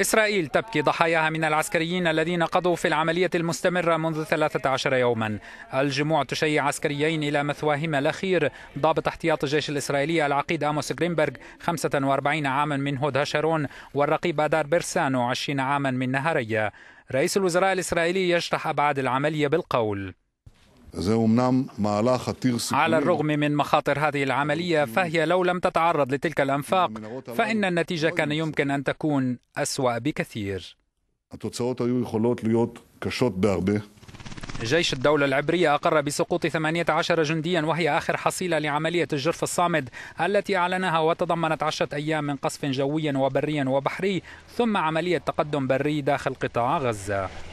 إسرائيل تبكي ضحاياها من العسكريين الذين قضوا في العملية المستمرة منذ 13 يوما الجموع تشيع عسكريين إلى مثواهما الأخير ضابط احتياط الجيش الإسرائيلي العقيد أموس غرينبرغ 45 عاما من هود شارون والرقيب أدار بيرسانو 20 عاما من نهارية رئيس الوزراء الإسرائيلي يشرح أبعاد العملية بالقول على الرغم من مخاطر هذه العملية فهي لو لم تتعرض لتلك الأنفاق فإن النتيجة كان يمكن أن تكون أسوأ بكثير أيوة جيش الدولة العبرية أقر بسقوط 18 جنديا وهي آخر حصيلة لعملية الجرف الصامد التي أعلنها وتضمنت عشرة أيام من قصف جوي وبري وبحري ثم عملية تقدم بري داخل قطاع غزة